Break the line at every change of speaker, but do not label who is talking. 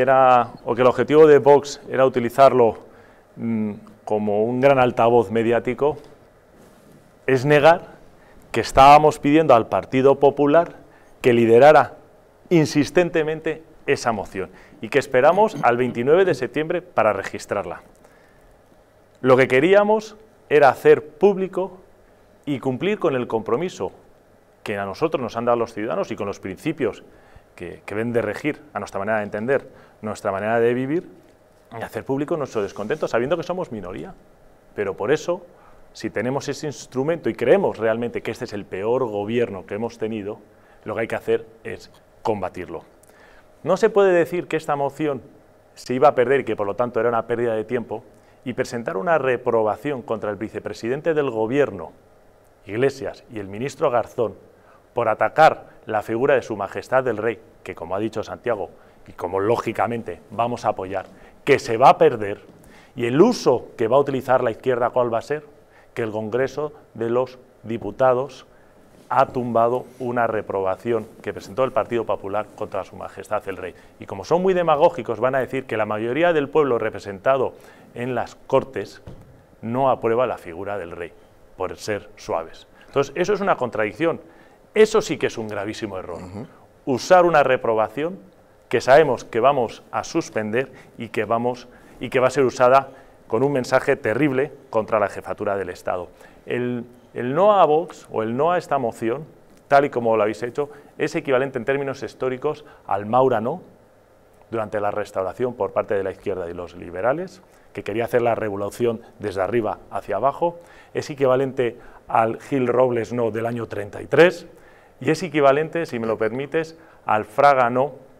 era, o que el objetivo de Vox era utilizarlo mm, como un gran altavoz mediático, es negar que estábamos pidiendo al Partido Popular que liderara insistentemente esa moción y que esperamos al 29 de septiembre para registrarla. Lo que queríamos era hacer público y cumplir con el compromiso que a nosotros nos han dado los ciudadanos y con los principios que, ven de regir a nuestra manera de entender, nuestra manera de vivir y hacer público nuestro descontento, sabiendo que somos minoría. Pero por eso, si tenemos ese instrumento y creemos realmente que este es el peor gobierno que hemos tenido, lo que hay que hacer es combatirlo. No se puede decir que esta moción se iba a perder y que por lo tanto era una pérdida de tiempo y presentar una reprobación contra el vicepresidente del gobierno, Iglesias, y el ministro Garzón por atacar la figura de su majestad el rey que como ha dicho Santiago, y como lógicamente vamos a apoyar, que se va a perder, y el uso que va a utilizar la izquierda, ¿cuál va a ser? Que el Congreso de los Diputados ha tumbado una reprobación que presentó el Partido Popular contra su majestad el rey. Y como son muy demagógicos, van a decir que la mayoría del pueblo representado en las Cortes no aprueba la figura del rey, por ser suaves. Entonces, eso es una contradicción. Eso sí que es un gravísimo error usar una reprobación que sabemos que vamos a suspender y que, vamos, y que va a ser usada con un mensaje terrible contra la jefatura del Estado. El, el no a Vox o el no a esta moción, tal y como lo habéis hecho, es equivalente en términos históricos al Maura no durante la restauración por parte de la izquierda y los liberales, que quería hacer la revolución desde arriba hacia abajo, es equivalente al Gil Robles no del año 33, y es equivalente, si me lo permites, al frágano